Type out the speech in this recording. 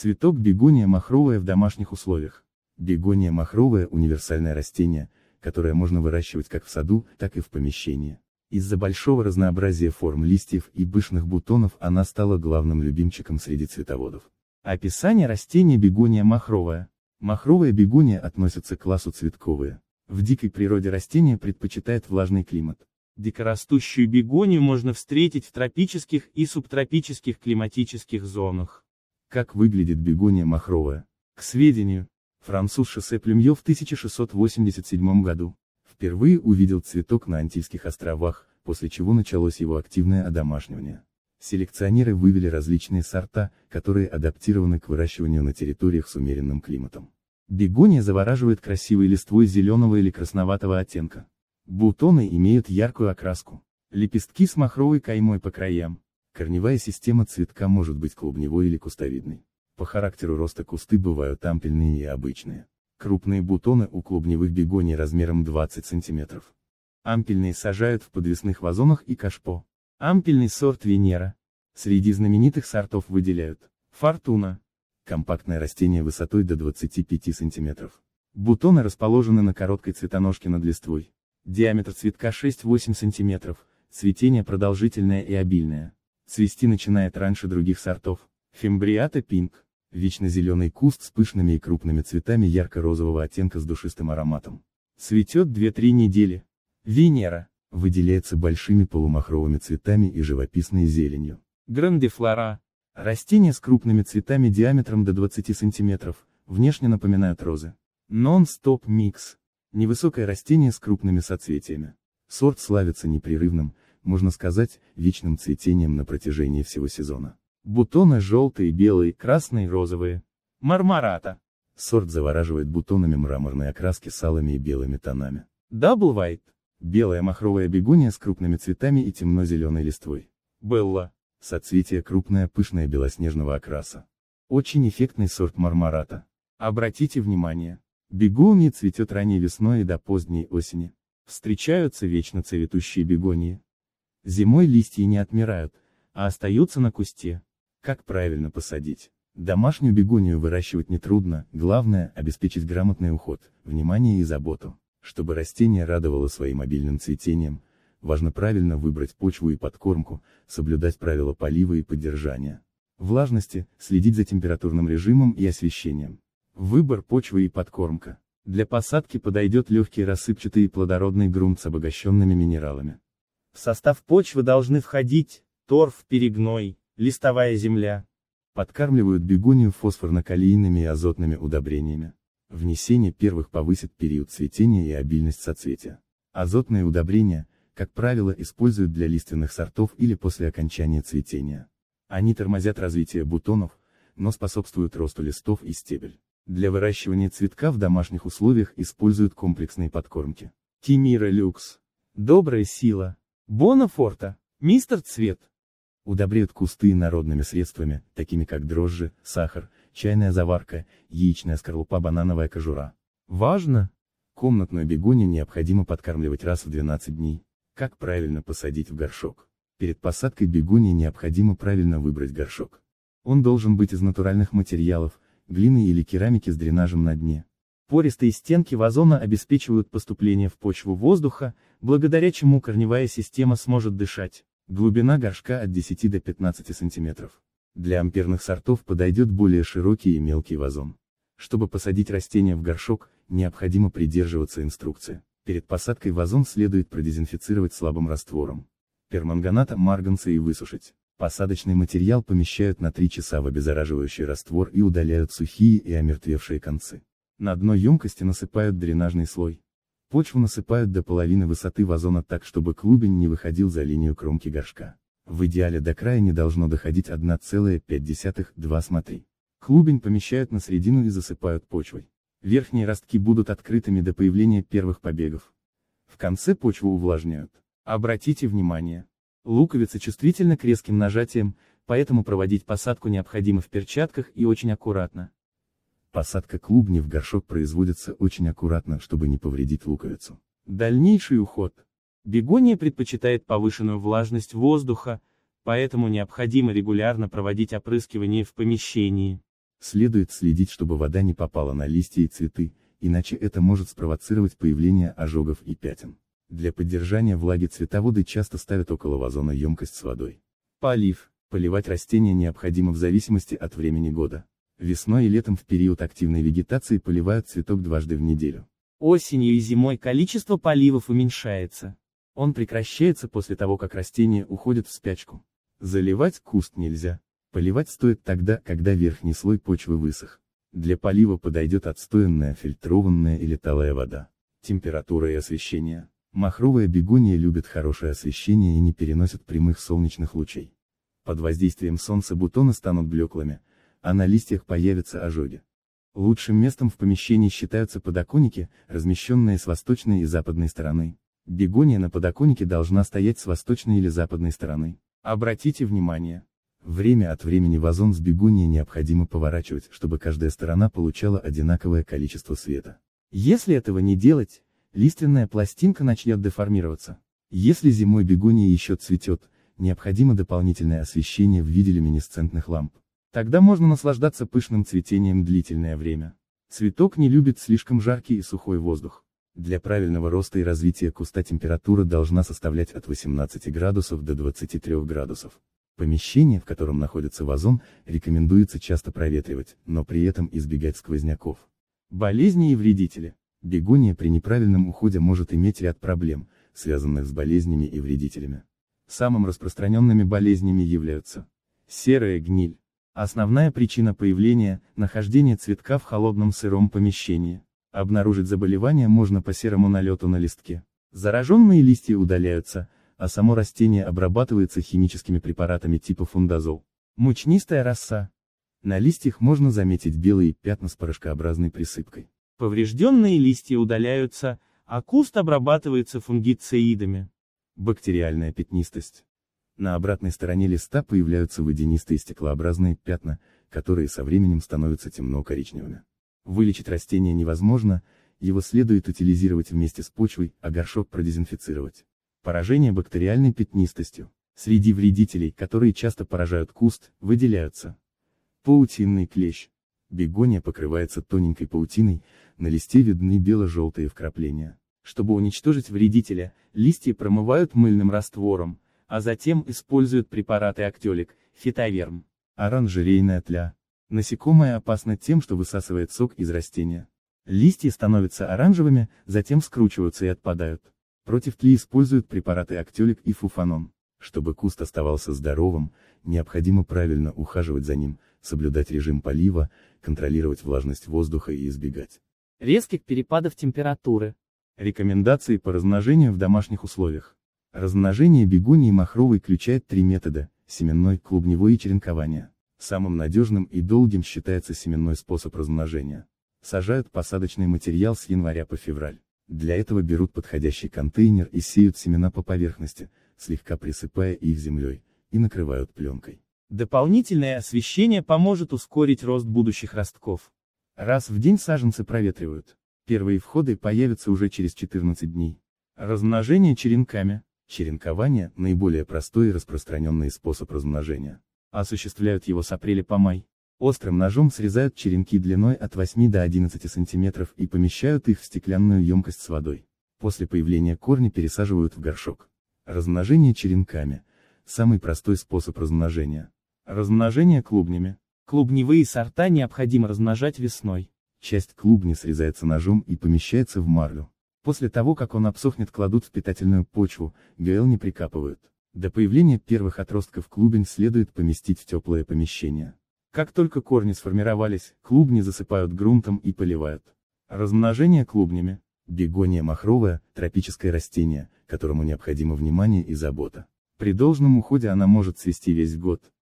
Цветок бегония махровая в домашних условиях. Бегония махровая – универсальное растение, которое можно выращивать как в саду, так и в помещении. Из-за большого разнообразия форм листьев и пышных бутонов она стала главным любимчиком среди цветоводов. Описание растения бегония махровая. Махровая бегония относится к классу цветковые. В дикой природе растение предпочитает влажный климат. Дикорастущую бегонию можно встретить в тропических и субтропических климатических зонах. Как выглядит бегония махровая? К сведению, француз Шоссе Плюмье в 1687 году впервые увидел цветок на Антильских островах, после чего началось его активное одомашнивание. Селекционеры вывели различные сорта, которые адаптированы к выращиванию на территориях с умеренным климатом. Бегония завораживает красивой листвой зеленого или красноватого оттенка. Бутоны имеют яркую окраску. Лепестки с махровой каймой по краям. Корневая система цветка может быть клубневой или кустовидной. По характеру роста кусты бывают ампельные и обычные. Крупные бутоны у клубневых бегоний размером 20 см. Ампельные сажают в подвесных вазонах и кашпо. Ампельный сорт Венера. Среди знаменитых сортов выделяют фортуна. Компактное растение высотой до 25 см. Бутоны расположены на короткой цветоножке над листвой. Диаметр цветка 6-8 см, цветение продолжительное и обильное. Цвести начинает раньше других сортов. Фимбриата пинг. Вечно зеленый куст с пышными и крупными цветами ярко-розового оттенка с душистым ароматом. Цветет 2-3 недели. Венера. Выделяется большими полумахровыми цветами и живописной зеленью. Грандифлора. Растения с крупными цветами диаметром до 20 см, внешне напоминают розы. Non-stop микс. Невысокое растение с крупными соцветиями. Сорт славится непрерывным, можно сказать, вечным цветением на протяжении всего сезона. Бутоны желтые, белые, красные, розовые. Мармарата. Сорт завораживает бутонами мраморной окраски с алыми и белыми тонами. Дабл White. Белая махровая бегония с крупными цветами и темно-зеленой листвой. Белла. Соцветие крупное, пышное белоснежного окраса. Очень эффектный сорт мармарата. Обратите внимание. Бегония цветет ранней весной и до поздней осени. Встречаются вечно цветущие бегонии. Зимой листья не отмирают, а остаются на кусте. Как правильно посадить? Домашнюю бегонию выращивать нетрудно, главное – обеспечить грамотный уход, внимание и заботу. Чтобы растение радовало своим обильным цветением, важно правильно выбрать почву и подкормку, соблюдать правила полива и поддержания. Влажности, следить за температурным режимом и освещением. Выбор почвы и подкормка. Для посадки подойдет легкий рассыпчатый и плодородный грунт с обогащенными минералами. В состав почвы должны входить торф, перегной, листовая земля. Подкармливают бегонию фосфорно-калийными и азотными удобрениями. Внесение первых повысит период цветения и обильность соцветия. Азотные удобрения, как правило, используют для лиственных сортов или после окончания цветения. Они тормозят развитие бутонов, но способствуют росту листов и стебель. Для выращивания цветка в домашних условиях используют комплексные подкормки. Тимира люкс. Добрая сила. Бонафорта, мистер Цвет. Удобряют кусты народными средствами, такими как дрожжи, сахар, чайная заварка, яичная скорлупа, банановая кожура. Важно! Комнатную бегонию необходимо подкармливать раз в 12 дней. Как правильно посадить в горшок? Перед посадкой бегонии необходимо правильно выбрать горшок. Он должен быть из натуральных материалов, глины или керамики с дренажем на дне. Пористые стенки вазона обеспечивают поступление в почву воздуха, благодаря чему корневая система сможет дышать. Глубина горшка от 10 до 15 см. Для амперных сортов подойдет более широкий и мелкий вазон. Чтобы посадить растение в горшок, необходимо придерживаться инструкции. Перед посадкой вазон следует продезинфицировать слабым раствором перманганата марганца и высушить. Посадочный материал помещают на 3 часа в обеззараживающий раствор и удаляют сухие и омертвевшие концы. На дно емкости насыпают дренажный слой. Почву насыпают до половины высоты вазона так, чтобы клубень не выходил за линию кромки горшка. В идеале до края не должно доходить 1,5-2 смотри. Клубень помещают на середину и засыпают почвой. Верхние ростки будут открытыми до появления первых побегов. В конце почву увлажняют. Обратите внимание. Луковица чувствительна к резким нажатиям, поэтому проводить посадку необходимо в перчатках и очень аккуратно. Посадка клубни в горшок производится очень аккуратно, чтобы не повредить луковицу. Дальнейший уход. Бегония предпочитает повышенную влажность воздуха, поэтому необходимо регулярно проводить опрыскивание в помещении. Следует следить, чтобы вода не попала на листья и цветы, иначе это может спровоцировать появление ожогов и пятен. Для поддержания влаги цветоводы часто ставят около вазона емкость с водой. Полив. Поливать растения необходимо в зависимости от времени года. Весной и летом в период активной вегетации поливают цветок дважды в неделю. Осенью и зимой количество поливов уменьшается. Он прекращается после того, как растение уходит в спячку. Заливать куст нельзя. Поливать стоит тогда, когда верхний слой почвы высох. Для полива подойдет отстоянная, фильтрованная или талая вода. Температура и освещение. Махровая бегония любит хорошее освещение и не переносит прямых солнечных лучей. Под воздействием солнца бутоны станут блеклыми, а на листьях появятся ожоги. Лучшим местом в помещении считаются подоконники, размещенные с восточной и западной стороны. Бегония на подоконнике должна стоять с восточной или западной стороны. Обратите внимание. Время от времени вазон с бегонией необходимо поворачивать, чтобы каждая сторона получала одинаковое количество света. Если этого не делать, лиственная пластинка начнет деформироваться. Если зимой бегония еще цветет, необходимо дополнительное освещение в виде люминесцентных ламп. Тогда можно наслаждаться пышным цветением длительное время. Цветок не любит слишком жаркий и сухой воздух. Для правильного роста и развития куста температура должна составлять от 18 градусов до 23 градусов. Помещение, в котором находится вазон, рекомендуется часто проветривать, но при этом избегать сквозняков. Болезни и вредители. Бегония при неправильном уходе может иметь ряд проблем, связанных с болезнями и вредителями. Самым распространенными болезнями являются серая гниль, Основная причина появления – нахождение цветка в холодном сыром помещении. Обнаружить заболевание можно по серому налету на листке. Зараженные листья удаляются, а само растение обрабатывается химическими препаратами типа фундазол. Мучнистая роса. На листьях можно заметить белые пятна с порошкообразной присыпкой. Поврежденные листья удаляются, а куст обрабатывается фунгицидами. Бактериальная пятнистость. На обратной стороне листа появляются водянистые стеклообразные пятна, которые со временем становятся темно-коричневыми. Вылечить растение невозможно, его следует утилизировать вместе с почвой, а горшок продезинфицировать. Поражение бактериальной пятнистостью. Среди вредителей, которые часто поражают куст, выделяются паутинный клещ. Бегония покрывается тоненькой паутиной, на листе видны бело-желтые вкрапления. Чтобы уничтожить вредителя, листья промывают мыльным раствором, а затем используют препараты актелик, фитоверм. Оранжерейная тля. Насекомое опасно тем, что высасывает сок из растения. Листья становятся оранжевыми, затем скручиваются и отпадают. Против тли используют препараты актелик и фуфанон. Чтобы куст оставался здоровым, необходимо правильно ухаживать за ним, соблюдать режим полива, контролировать влажность воздуха и избегать резких перепадов температуры. Рекомендации по размножению в домашних условиях. Размножение бегонии махровой включает три метода – семенной, клубневой и черенкование. Самым надежным и долгим считается семенной способ размножения. Сажают посадочный материал с января по февраль. Для этого берут подходящий контейнер и сеют семена по поверхности, слегка присыпая их землей, и накрывают пленкой. Дополнительное освещение поможет ускорить рост будущих ростков. Раз в день саженцы проветривают. Первые входы появятся уже через 14 дней. Размножение черенками – Черенкование – наиболее простой и распространенный способ размножения. Осуществляют его с апреля по май. Острым ножом срезают черенки длиной от 8 до 11 сантиметров и помещают их в стеклянную емкость с водой. После появления корня пересаживают в горшок. Размножение черенками – самый простой способ размножения. Размножение клубнями. Клубневые сорта необходимо размножать весной. Часть клубни срезается ножом и помещается в марлю. После того, как он обсохнет, кладут в питательную почву, ГЛ не прикапывают. До появления первых отростков клубень следует поместить в теплое помещение. Как только корни сформировались, клубни засыпают грунтом и поливают. Размножение клубнями. Бегония махровая, тропическое растение, которому необходимо внимание и забота. При должном уходе она может цвести весь год.